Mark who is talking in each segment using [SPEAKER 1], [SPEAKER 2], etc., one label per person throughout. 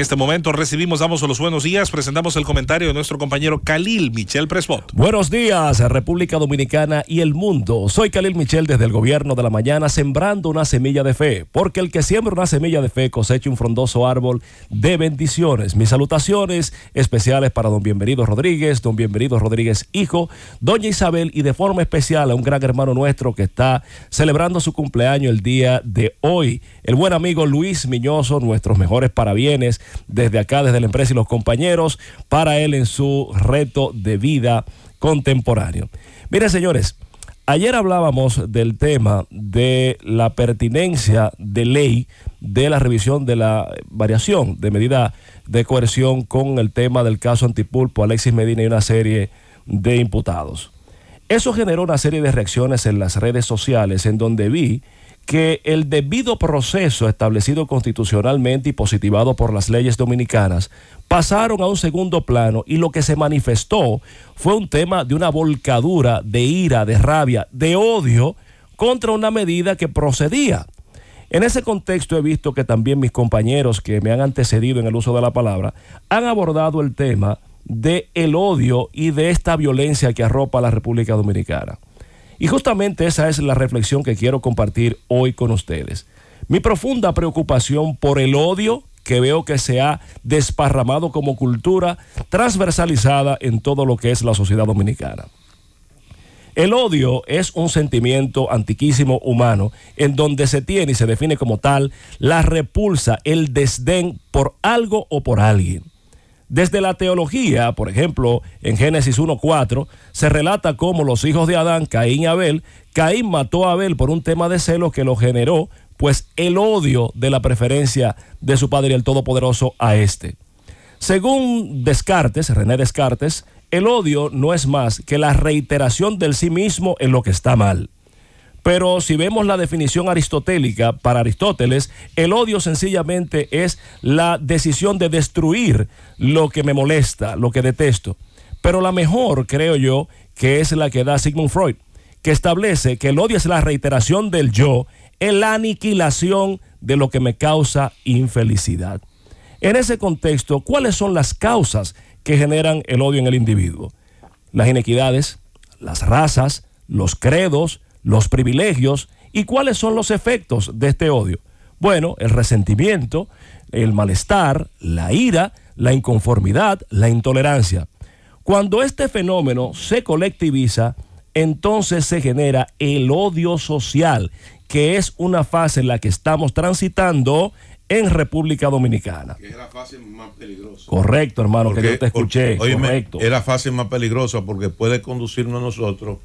[SPEAKER 1] este momento recibimos, damos los buenos días, presentamos el comentario de nuestro compañero Khalil Michel Presbot. Buenos días, República Dominicana y el mundo. Soy Khalil Michel desde el gobierno de la mañana, sembrando una semilla de fe, porque el que siembra una semilla de fe cosecha un frondoso árbol de bendiciones. Mis salutaciones especiales para don Bienvenido Rodríguez, don Bienvenido Rodríguez Hijo, doña Isabel y de forma especial a un gran hermano nuestro que está celebrando su cumpleaños el día de hoy, el buen amigo Luis Miñoso, nuestros mejores parabienes desde acá, desde la empresa y los compañeros, para él en su reto de vida contemporáneo. Miren, señores, ayer hablábamos del tema de la pertinencia de ley de la revisión de la variación de medida de coerción con el tema del caso Antipulpo, Alexis Medina y una serie de imputados. Eso generó una serie de reacciones en las redes sociales en donde vi que el debido proceso establecido constitucionalmente y positivado por las leyes dominicanas pasaron a un segundo plano y lo que se manifestó fue un tema de una volcadura de ira, de rabia, de odio contra una medida que procedía. En ese contexto he visto que también mis compañeros que me han antecedido en el uso de la palabra han abordado el tema de el odio y de esta violencia que arropa a la República Dominicana. Y justamente esa es la reflexión que quiero compartir hoy con ustedes. Mi profunda preocupación por el odio que veo que se ha desparramado como cultura transversalizada en todo lo que es la sociedad dominicana. El odio es un sentimiento antiquísimo humano en donde se tiene y se define como tal la repulsa, el desdén por algo o por alguien. Desde la teología, por ejemplo, en Génesis 1.4, se relata cómo los hijos de Adán, Caín y Abel, Caín mató a Abel por un tema de celo que lo generó, pues el odio de la preferencia de su padre el Todopoderoso a éste. Según Descartes, René Descartes, el odio no es más que la reiteración del sí mismo en lo que está mal. Pero si vemos la definición aristotélica para Aristóteles, el odio sencillamente es la decisión de destruir lo que me molesta, lo que detesto. Pero la mejor, creo yo, que es la que da Sigmund Freud, que establece que el odio es la reiteración del yo, el la aniquilación de lo que me causa infelicidad. En ese contexto, ¿cuáles son las causas que generan el odio en el individuo? Las inequidades, las razas, los credos, los privilegios y cuáles son los efectos de este odio. Bueno, el resentimiento, el malestar, la ira, la inconformidad, la intolerancia. Cuando este fenómeno se colectiviza, entonces se genera el odio social, que es una fase en la que estamos transitando en República Dominicana. es la fase más peligrosa. Correcto, hermano, que yo te escuché. Es la fase más peligrosa porque puede conducirnos a nosotros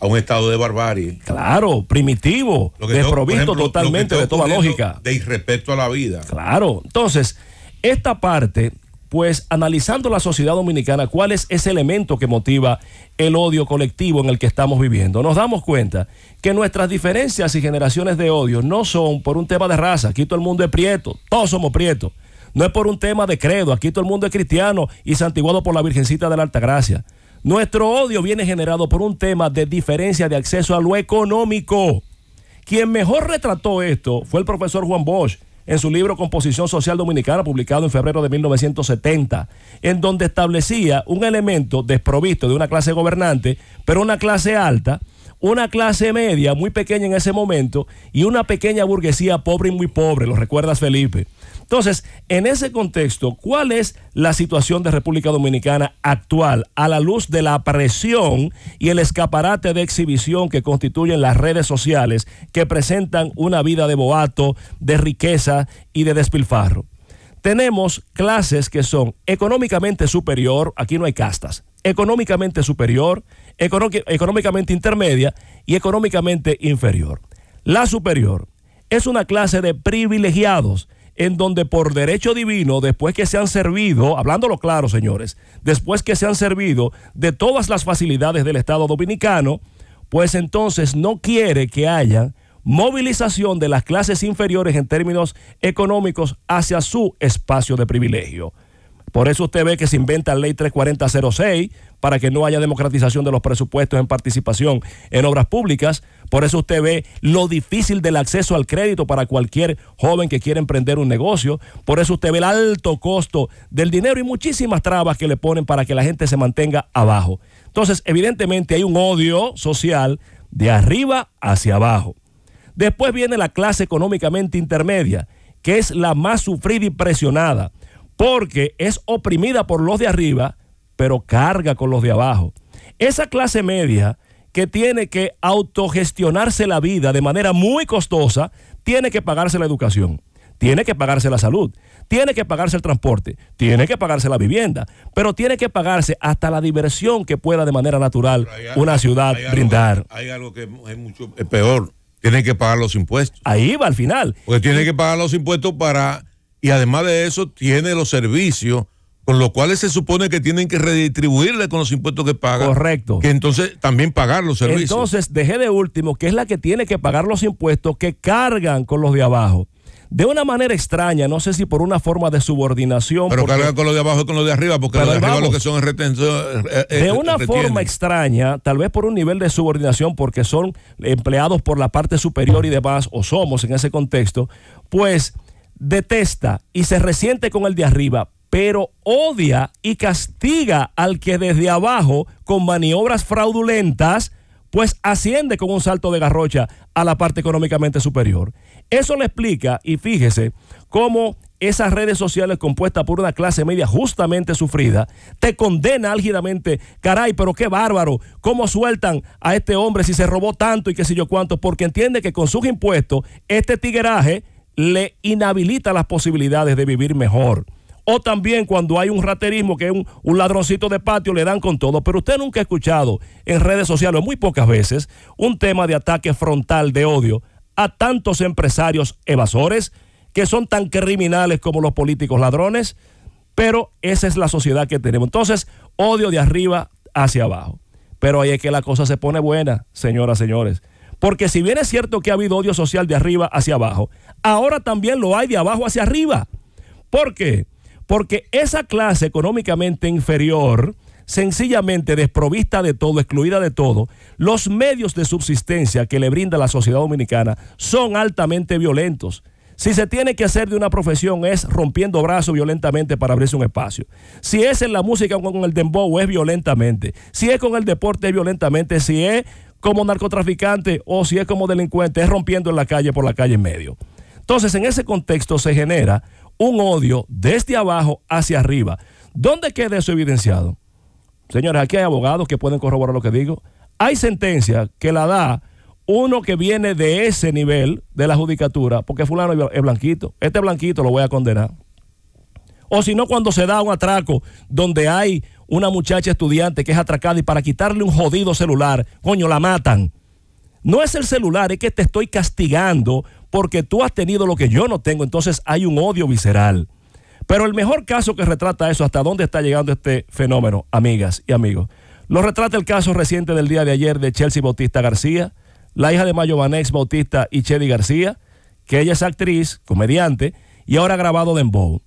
[SPEAKER 1] a un estado de barbarie. Claro, primitivo, desprovisto totalmente de toda lógica. De irrespeto a la vida. Claro, entonces, esta parte, pues analizando la sociedad dominicana, cuál es ese elemento que motiva el odio colectivo en el que estamos viviendo, nos damos cuenta que nuestras diferencias y generaciones de odio no son por un tema de raza, aquí todo el mundo es prieto, todos somos prietos. No es por un tema de credo, aquí todo el mundo es cristiano y santiguado por la Virgencita de la Alta Gracia nuestro odio viene generado por un tema de diferencia de acceso a lo económico. Quien mejor retrató esto fue el profesor Juan Bosch en su libro Composición Social Dominicana, publicado en febrero de 1970, en donde establecía un elemento desprovisto de una clase gobernante, pero una clase alta, una clase media muy pequeña en ese momento y una pequeña burguesía pobre y muy pobre, lo recuerdas Felipe. Entonces, en ese contexto, ¿cuál es la situación de República Dominicana actual a la luz de la presión y el escaparate de exhibición que constituyen las redes sociales que presentan una vida de boato, de riqueza y de despilfarro? Tenemos clases que son económicamente superior, aquí no hay castas, económicamente superior, económicamente intermedia y económicamente inferior. La superior es una clase de privilegiados en donde por derecho divino, después que se han servido, hablándolo claro, señores, después que se han servido de todas las facilidades del Estado dominicano, pues entonces no quiere que haya movilización de las clases inferiores en términos económicos hacia su espacio de privilegio. Por eso usted ve que se inventa la ley 34006 para que no haya democratización de los presupuestos en participación en obras públicas, por eso usted ve lo difícil del acceso al crédito para cualquier joven que quiere emprender un negocio. Por eso usted ve el alto costo del dinero y muchísimas trabas que le ponen para que la gente se mantenga abajo. Entonces, evidentemente hay un odio social de arriba hacia abajo. Después viene la clase económicamente intermedia, que es la más sufrida y presionada, porque es oprimida por los de arriba, pero carga con los de abajo. Esa clase media que tiene que autogestionarse la vida de manera muy costosa, tiene que pagarse la educación, tiene que pagarse la salud, tiene que pagarse el transporte, tiene que pagarse la vivienda, pero tiene que pagarse hasta la diversión que pueda de manera natural una ciudad brindar. Hay algo que es mucho peor, Tiene que pagar los impuestos. Ahí va al final. Porque tiene que pagar los impuestos para, y además de eso, tiene los servicios con lo cual se supone que tienen que redistribuirle con los impuestos que pagan. Correcto. Que entonces también pagar los servicios. Entonces, dejé de último, que es la que tiene que pagar los impuestos que cargan con los de abajo. De una manera extraña, no sé si por una forma de subordinación. Pero cargan con los de abajo y con los de arriba, porque los de arriba lo que son retención. Eh, eh, de eh, una forma extraña, tal vez por un nivel de subordinación, porque son empleados por la parte superior y demás, o somos en ese contexto, pues detesta y se resiente con el de arriba, pero odia y castiga al que desde abajo, con maniobras fraudulentas, pues asciende con un salto de garrocha a la parte económicamente superior. Eso le explica, y fíjese, cómo esas redes sociales compuestas por una clase media justamente sufrida, te condena álgidamente, caray, pero qué bárbaro, cómo sueltan a este hombre si se robó tanto y qué sé yo cuánto, porque entiende que con sus impuestos este tigueraje le inhabilita las posibilidades de vivir mejor o también cuando hay un raterismo, que es un, ladroncito de patio, le dan con todo. Pero usted nunca ha escuchado en redes sociales, muy pocas veces, un tema de ataque frontal de odio a tantos empresarios evasores que son tan criminales como los políticos ladrones, pero esa es la sociedad que tenemos. Entonces, odio de arriba hacia abajo. Pero ahí es que la cosa se pone buena, señoras, señores. Porque si bien es cierto que ha habido odio social de arriba hacia abajo, ahora también lo hay de abajo hacia arriba. ¿Por qué? Porque esa clase económicamente inferior, sencillamente desprovista de todo, excluida de todo, los medios de subsistencia que le brinda la sociedad dominicana son altamente violentos. Si se tiene que hacer de una profesión es rompiendo brazos violentamente para abrirse un espacio. Si es en la música o con el dembow es violentamente. Si es con el deporte es violentamente. Si es como narcotraficante o si es como delincuente es rompiendo en la calle por la calle en medio. Entonces en ese contexto se genera un odio desde abajo hacia arriba. ¿Dónde queda eso evidenciado? Señores, aquí hay abogados que pueden corroborar lo que digo. Hay sentencia que la da uno que viene de ese nivel de la judicatura, porque fulano es blanquito, este blanquito lo voy a condenar. O si no, cuando se da un atraco donde hay una muchacha estudiante que es atracada y para quitarle un jodido celular, coño, la matan. No es el celular, es que te estoy castigando porque tú has tenido lo que yo no tengo, entonces hay un odio visceral. Pero el mejor caso que retrata eso, hasta dónde está llegando este fenómeno, amigas y amigos, lo retrata el caso reciente del día de ayer de Chelsea Bautista García, la hija de Mayo Vanex Bautista y Chedi García, que ella es actriz, comediante, y ahora ha grabado Dembow.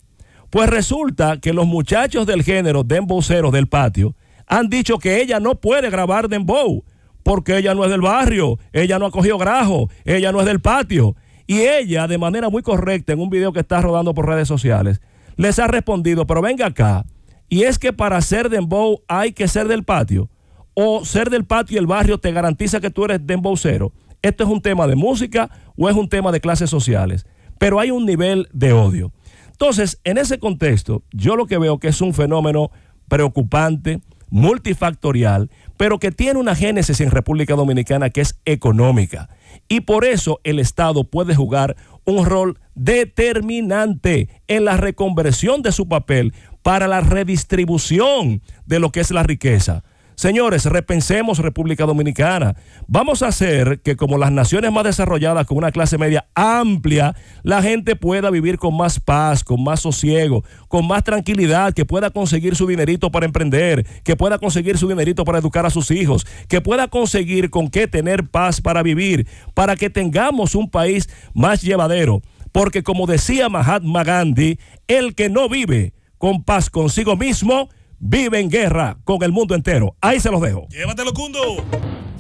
[SPEAKER 1] Pues resulta que los muchachos del género Dembowceros del patio han dicho que ella no puede grabar Dembow, porque ella no es del barrio, ella no ha cogido grajo, ella no es del patio. Y ella, de manera muy correcta, en un video que está rodando por redes sociales, les ha respondido, pero venga acá, y es que para ser dembow hay que ser del patio, o ser del patio y el barrio te garantiza que tú eres cero. Esto es un tema de música o es un tema de clases sociales, pero hay un nivel de odio. Entonces, en ese contexto, yo lo que veo que es un fenómeno preocupante, multifactorial, pero que tiene una génesis en República Dominicana que es económica. Y por eso el Estado puede jugar un rol determinante en la reconversión de su papel para la redistribución de lo que es la riqueza. Señores, repensemos República Dominicana. Vamos a hacer que como las naciones más desarrolladas, con una clase media amplia, la gente pueda vivir con más paz, con más sosiego, con más tranquilidad, que pueda conseguir su dinerito para emprender, que pueda conseguir su dinerito para educar a sus hijos, que pueda conseguir con qué tener paz para vivir, para que tengamos un país más llevadero. Porque como decía Mahatma Gandhi, el que no vive con paz consigo mismo, vive en guerra con el mundo entero. Ahí se los dejo. Llévatelo, Cundo.